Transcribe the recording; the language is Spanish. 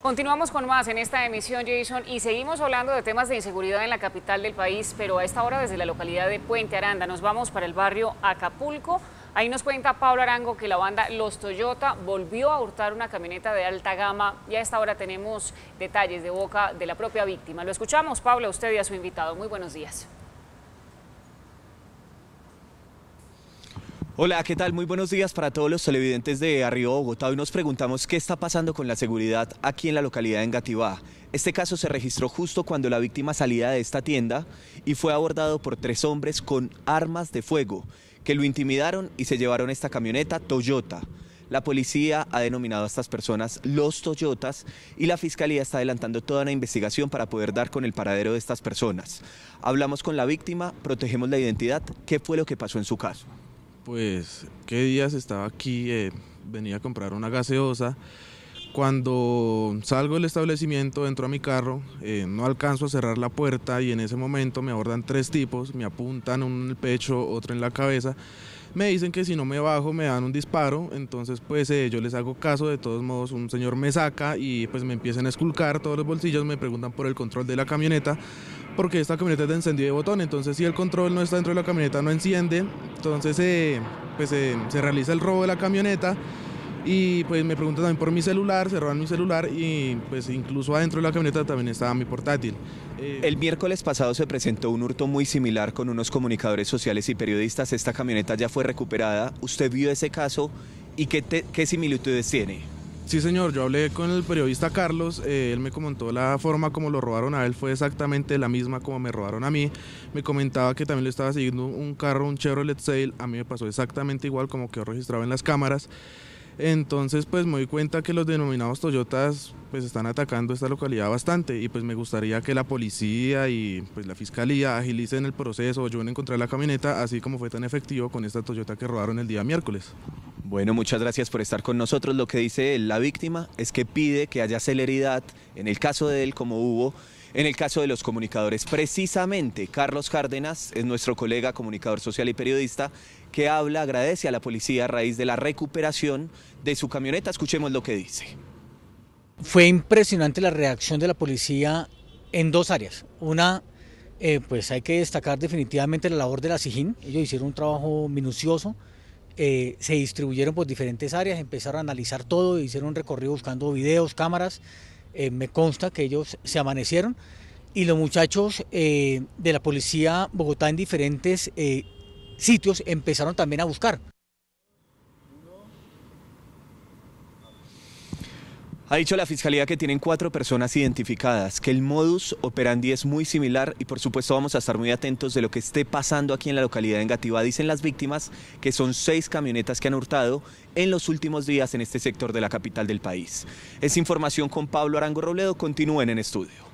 Continuamos con más en esta emisión, Jason, y seguimos hablando de temas de inseguridad en la capital del país, pero a esta hora desde la localidad de Puente Aranda nos vamos para el barrio Acapulco. Ahí nos cuenta Pablo Arango que la banda Los Toyota volvió a hurtar una camioneta de alta gama y a esta hora tenemos detalles de boca de la propia víctima. Lo escuchamos, Pablo, a usted y a su invitado. Muy buenos días. Hola, ¿qué tal? Muy buenos días para todos los televidentes de Arriba Bogotá. Hoy nos preguntamos qué está pasando con la seguridad aquí en la localidad de Engativá. Este caso se registró justo cuando la víctima salía de esta tienda y fue abordado por tres hombres con armas de fuego que lo intimidaron y se llevaron esta camioneta Toyota. La policía ha denominado a estas personas los Toyotas y la fiscalía está adelantando toda una investigación para poder dar con el paradero de estas personas. Hablamos con la víctima, protegemos la identidad, ¿qué fue lo que pasó en su caso? pues, qué días estaba aquí, eh, venía a comprar una gaseosa. Cuando salgo del establecimiento, entro a mi carro, eh, no alcanzo a cerrar la puerta y en ese momento me abordan tres tipos, me apuntan un en el pecho, otro en la cabeza. Me dicen que si no me bajo me dan un disparo, entonces pues eh, yo les hago caso, de todos modos un señor me saca y pues me empiezan a esculcar todos los bolsillos, me preguntan por el control de la camioneta, porque esta camioneta es de encendido de botón, entonces si el control no está dentro de la camioneta no enciende, entonces pues, se realiza el robo de la camioneta y pues me preguntan también por mi celular, se roban mi celular y pues incluso adentro de la camioneta también estaba mi portátil. Eh, el miércoles pasado se presentó un hurto muy similar con unos comunicadores sociales y periodistas, esta camioneta ya fue recuperada, ¿usted vio ese caso y qué, qué similitudes tiene? Sí, señor, yo hablé con el periodista Carlos, eh, él me comentó la forma como lo robaron a él, fue exactamente la misma como me robaron a mí. Me comentaba que también le estaba siguiendo un carro, un Chevrolet Sail, a mí me pasó exactamente igual como que registraba en las cámaras. Entonces, pues me doy cuenta que los denominados Toyotas pues están atacando esta localidad bastante y pues me gustaría que la policía y pues la fiscalía agilicen el proceso, yo a encontrar la camioneta, así como fue tan efectivo con esta Toyota que robaron el día miércoles. Bueno, muchas gracias por estar con nosotros. Lo que dice la víctima es que pide que haya celeridad, en el caso de él como hubo, en el caso de los comunicadores. Precisamente, Carlos Cárdenas es nuestro colega comunicador social y periodista que habla, agradece a la policía a raíz de la recuperación de su camioneta. Escuchemos lo que dice. Fue impresionante la reacción de la policía en dos áreas. Una, eh, pues hay que destacar definitivamente la labor de la SIGIN. Ellos hicieron un trabajo minucioso. Eh, se distribuyeron por diferentes áreas, empezaron a analizar todo, hicieron un recorrido buscando videos, cámaras. Eh, me consta que ellos se amanecieron y los muchachos eh, de la policía Bogotá en diferentes sitios empezaron también a buscar. Ha dicho la Fiscalía que tienen cuatro personas identificadas, que el modus operandi es muy similar y por supuesto vamos a estar muy atentos de lo que esté pasando aquí en la localidad de Engativá. Dicen las víctimas que son seis camionetas que han hurtado en los últimos días en este sector de la capital del país. Es información con Pablo Arango Robledo. Continúen en estudio.